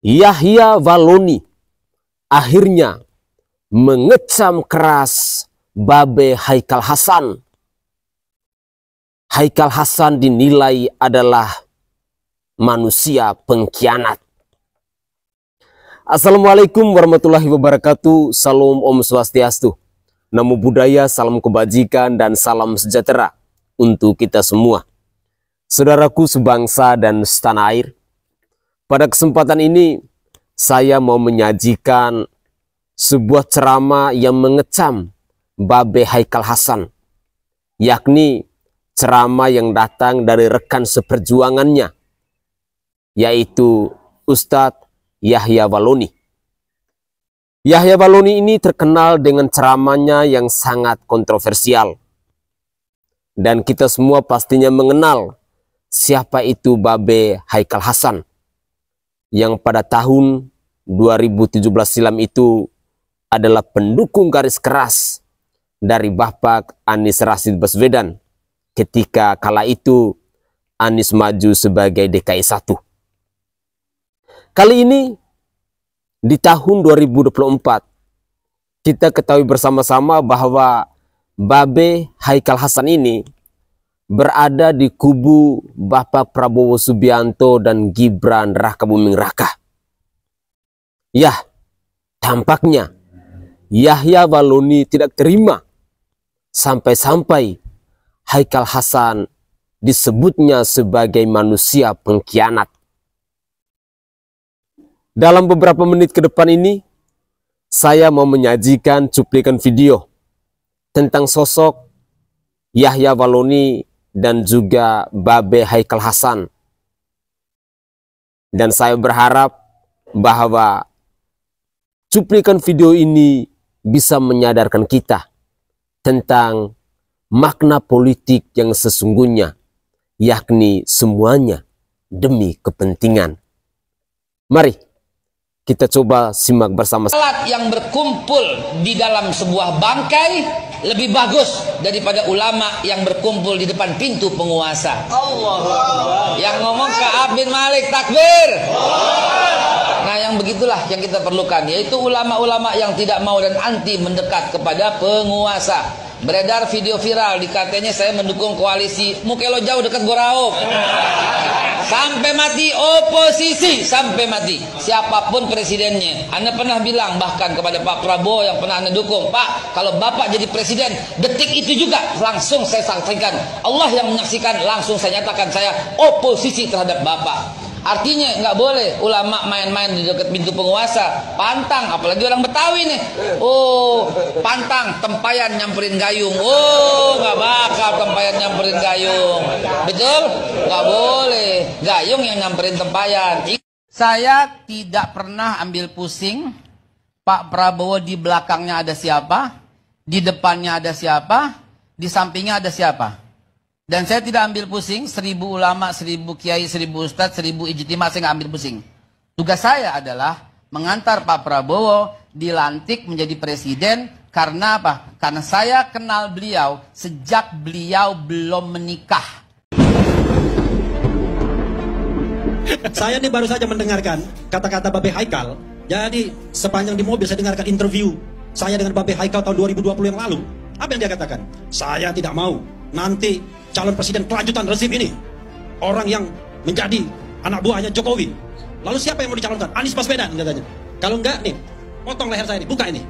Yahya Waloni akhirnya mengecam keras Babe Haikal Hasan. Haikal Hasan dinilai adalah manusia pengkhianat. Assalamualaikum warahmatullahi wabarakatuh. Salam Om Swastiastu. Namo Buddhaya, salam kebajikan dan salam sejahtera untuk kita semua. Saudaraku sebangsa dan setanah air, pada kesempatan ini, saya mau menyajikan sebuah ceramah yang mengecam Babe Haikal Hasan, yakni ceramah yang datang dari rekan seperjuangannya, yaitu Ustadz Yahya Waloni. Yahya Waloni ini terkenal dengan ceramahnya yang sangat kontroversial. Dan kita semua pastinya mengenal siapa itu Babe Haikal Hasan yang pada tahun 2017 silam itu adalah pendukung garis keras dari Bapak Anies Rashid Baswedan ketika kala itu Anies maju sebagai DKI 1. Kali ini di tahun 2024 kita ketahui bersama-sama bahwa Babe Haikal Hasan ini berada di kubu Bapak Prabowo Subianto dan Gibran Raka Buming Raka. Ya, tampaknya Yahya Waloni tidak terima sampai-sampai Haikal Hasan disebutnya sebagai manusia pengkhianat. Dalam beberapa menit ke depan ini, saya mau menyajikan cuplikan video tentang sosok Yahya Waloni dan juga Babe Haikal Hasan. Dan saya berharap bahwa cuplikan video ini bisa menyadarkan kita tentang makna politik yang sesungguhnya, yakni semuanya demi kepentingan. Mari kita coba simak bersama. Alat yang berkumpul di dalam sebuah bangkai lebih bagus daripada ulama yang berkumpul di depan pintu penguasa. Allah. Yang ngomong ke Abin Malik takbir. Nah, yang begitulah yang kita perlukan yaitu ulama-ulama yang tidak mau dan anti mendekat kepada penguasa. Beredar video viral dikatanya saya mendukung koalisi. Mukelo jauh dekat Borau sampai mati oposisi sampai mati siapapun presidennya anda pernah bilang bahkan kepada Pak Prabowo yang pernah anda dukung Pak kalau Bapak jadi presiden detik itu juga langsung saya saksikan Allah yang menyaksikan langsung saya nyatakan saya oposisi terhadap Bapak Artinya nggak boleh ulama main-main di dekat pintu penguasa. Pantang, apalagi orang Betawi nih. Oh, pantang tempayan nyamperin gayung. Oh, nggak bakal tempayan nyamperin gayung. Betul? Nggak boleh. Gayung yang nyamperin tempayan. Saya tidak pernah ambil pusing. Pak Prabowo di belakangnya ada siapa? Di depannya ada siapa? Di sampingnya ada siapa? Dan saya tidak ambil pusing, seribu ulama, seribu kiai, seribu ustadz, seribu ijtima, saya nggak ambil pusing. Tugas saya adalah mengantar Pak Prabowo dilantik menjadi presiden karena apa? Karena saya kenal beliau sejak beliau belum menikah. Saya ini baru saja mendengarkan kata-kata Babe Haikal. Jadi sepanjang di mobil saya dengarkan interview saya dengan Babe Haikal tahun 2020 yang lalu. Apa yang dia katakan? Saya tidak mau nanti calon presiden kelanjutan rezim ini. Orang yang menjadi anak buahnya Jokowi. Lalu siapa yang mau dicalonkan? Anies Baswedan katanya. Kalau enggak nih, potong leher saya ini, buka ini.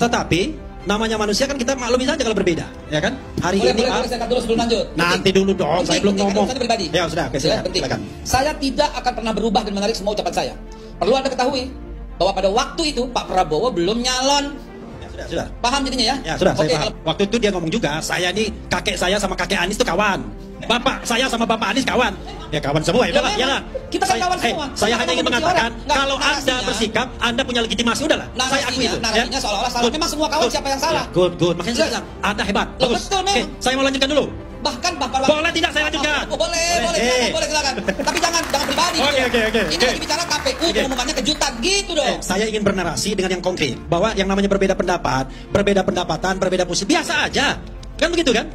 Tetapi namanya manusia kan kita maklumi saja kalau berbeda, ya kan? Hari boleh, ini boleh, saya dulu sebelum lanjut. Nanti dulu dong, penting, saya belum kan ngomong. Saya pribadi. Ya sudah, oke, silakan. silakan. Saya tidak akan pernah berubah dan menarik semua ucapan saya. Perlu Anda ketahui bahwa pada waktu itu Pak Prabowo belum nyalon sudah, sudah. Paham jadinya ya? Ya, sudah, Oke, saya paham. Kalau... Waktu itu dia ngomong juga, saya nih kakek saya sama kakek Anis itu kawan. Bapak saya sama Bapak Anies kawan. Ya kawan semua ya, ya Bapak, ya lah. Ya, ya. Kita kan kawan eh, semua. Hey, saya kan hanya ingin mengatakan kalau Anda bersikap, Anda punya legitimasi udahlah. Narasinya, saya akui itu. Narasinya ya? seolah-olah salah. Good. Memang semua kawan good. siapa yang salah? good, good. Makanya saya bilang, Anda hebat. Bagus. Betul, okay, saya mau lanjutkan dulu. Bahkan Bapak Boleh tidak saya lanjutkan? Boleh, boleh, boleh, silakan, eh. boleh, silakan. Tapi jangan Oke, oke, oke. Ini lagi bicara KPU okay. pengumumannya kejutan gitu dong. Eh, saya ingin bernarasi dengan yang konkret bahwa yang namanya berbeda pendapat, berbeda pendapatan, berbeda posisi biasa aja. Kan begitu kan?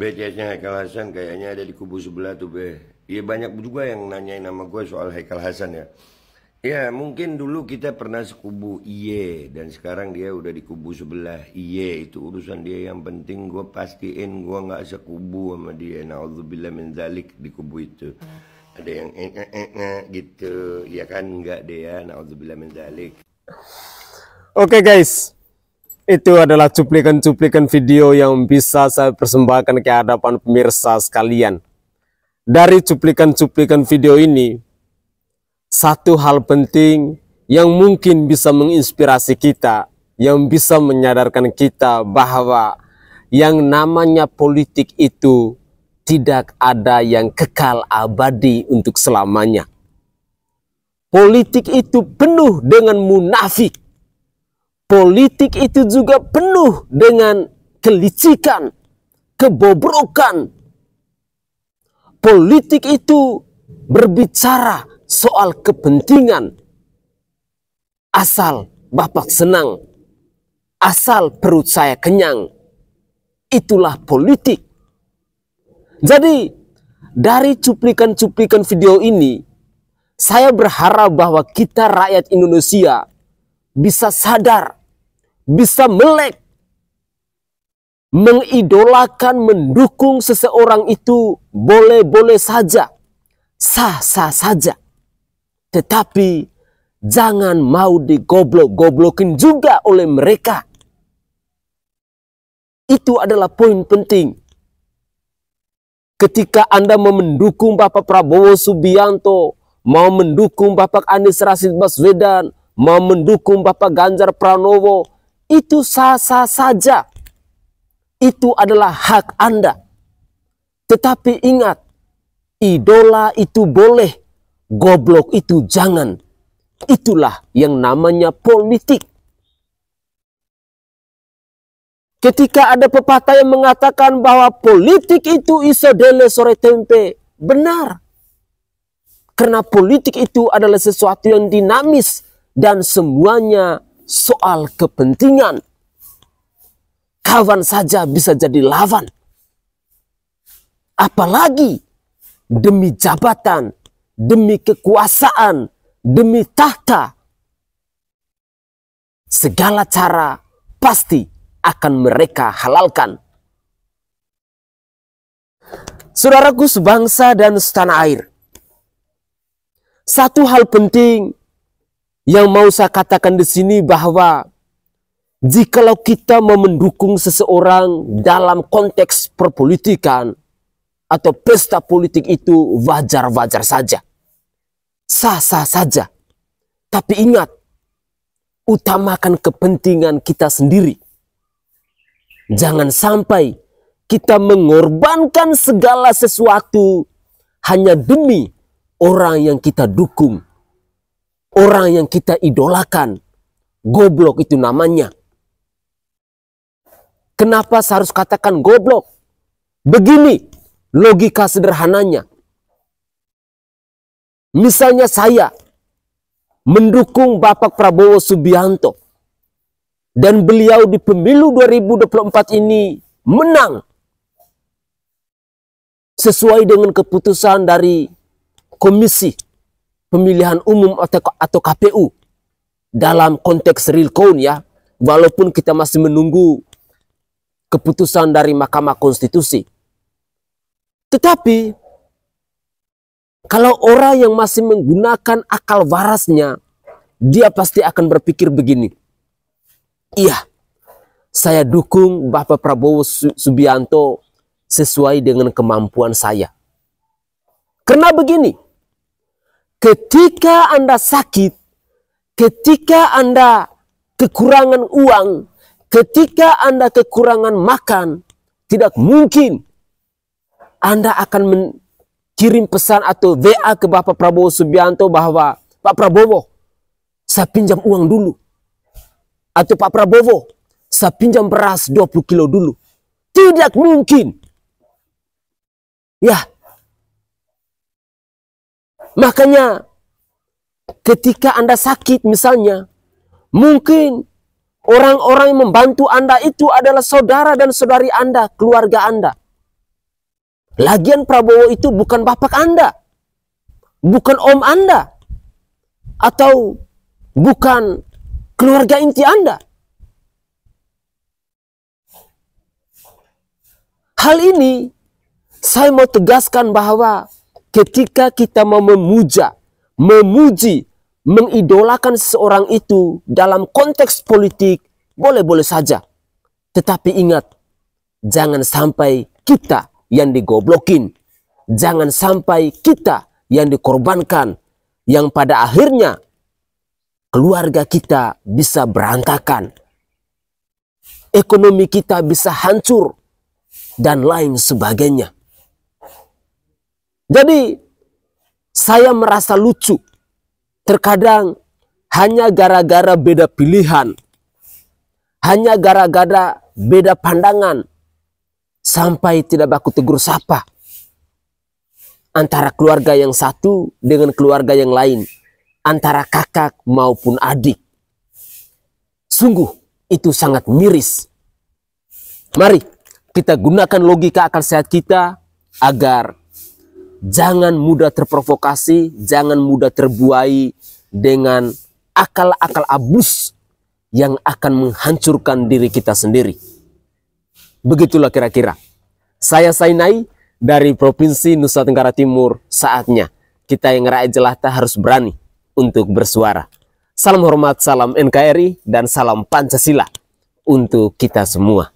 BCS-nya Haikal Hasan kayaknya ada di kubu sebelah tuh be. Iya banyak juga yang nanyain nama gue soal Haikal Hasan ya. Ya mungkin dulu kita pernah sekubu iye dan sekarang dia udah di kubu sebelah iye itu urusan dia yang penting gue pastiin gue nggak sekubu sama dia. Nah Naudzubillah min zalik di kubu itu. Hmm ada yang eh, eh, eh, eh gitu ya kan enggak deh ya naudzubillah min oke okay, guys itu adalah cuplikan-cuplikan video yang bisa saya persembahkan ke hadapan pemirsa sekalian dari cuplikan-cuplikan video ini satu hal penting yang mungkin bisa menginspirasi kita yang bisa menyadarkan kita bahwa yang namanya politik itu tidak ada yang kekal abadi untuk selamanya. Politik itu penuh dengan munafik. Politik itu juga penuh dengan kelicikan, kebobrokan. Politik itu berbicara soal kepentingan. Asal Bapak senang, asal perut saya kenyang. Itulah politik jadi dari cuplikan-cuplikan video ini saya berharap bahwa kita rakyat Indonesia bisa sadar, bisa melek, mengidolakan, mendukung seseorang itu boleh-boleh saja, sah-sah saja. Tetapi jangan mau digoblok-goblokin juga oleh mereka. Itu adalah poin penting ketika Anda mau mendukung Bapak Prabowo Subianto, mau mendukung Bapak Anies Rashid Baswedan, mau mendukung Bapak Ganjar Pranowo, itu sah-sah saja. Itu adalah hak Anda. Tetapi ingat, idola itu boleh, goblok itu jangan. Itulah yang namanya politik. Ketika ada pepatah yang mengatakan bahwa politik itu iso dele sore tempe, benar. Karena politik itu adalah sesuatu yang dinamis dan semuanya soal kepentingan. Kawan saja bisa jadi lawan. Apalagi demi jabatan, demi kekuasaan, demi tahta. Segala cara pasti akan mereka halalkan. Saudaraku sebangsa dan setanah air. Satu hal penting yang mau saya katakan di sini bahwa jikalau kita mau mendukung seseorang dalam konteks perpolitikan atau pesta politik itu wajar-wajar saja. Sah-sah saja. Tapi ingat, utamakan kepentingan kita sendiri. Ya. Jangan sampai kita mengorbankan segala sesuatu hanya demi orang yang kita dukung, orang yang kita idolakan. Goblok itu namanya. Kenapa saya harus katakan goblok? Begini logika sederhananya. Misalnya saya mendukung Bapak Prabowo Subianto dan beliau di pemilu 2024 ini menang sesuai dengan keputusan dari komisi pemilihan umum atau, KPU dalam konteks real count ya walaupun kita masih menunggu keputusan dari Mahkamah Konstitusi tetapi kalau orang yang masih menggunakan akal warasnya dia pasti akan berpikir begini iya, saya dukung Bapak Prabowo Subianto sesuai dengan kemampuan saya. Karena begini, ketika Anda sakit, ketika Anda kekurangan uang, ketika Anda kekurangan makan, tidak mungkin Anda akan mengirim pesan atau WA ke Bapak Prabowo Subianto bahwa Pak Prabowo, saya pinjam uang dulu atau Pak Prabowo, saya pinjam beras 20 kilo dulu. Tidak mungkin. Ya. Makanya ketika Anda sakit misalnya, mungkin orang-orang yang membantu Anda itu adalah saudara dan saudari Anda, keluarga Anda. Lagian Prabowo itu bukan bapak Anda. Bukan om Anda. Atau bukan keluarga inti Anda. Hal ini saya mau tegaskan bahwa ketika kita mau memuja, memuji, mengidolakan seorang itu dalam konteks politik boleh-boleh saja. Tetapi ingat, jangan sampai kita yang digoblokin. Jangan sampai kita yang dikorbankan. Yang pada akhirnya keluarga kita bisa berantakan, ekonomi kita bisa hancur, dan lain sebagainya. Jadi, saya merasa lucu. Terkadang hanya gara-gara beda pilihan, hanya gara-gara beda pandangan, sampai tidak baku tegur sapa antara keluarga yang satu dengan keluarga yang lain antara kakak maupun adik. Sungguh itu sangat miris. Mari kita gunakan logika akal sehat kita agar jangan mudah terprovokasi, jangan mudah terbuai dengan akal-akal abus yang akan menghancurkan diri kita sendiri. Begitulah kira-kira. Saya Sainai dari Provinsi Nusa Tenggara Timur saatnya kita yang rakyat jelata harus berani untuk bersuara. Salam hormat, salam NKRI, dan salam Pancasila untuk kita semua.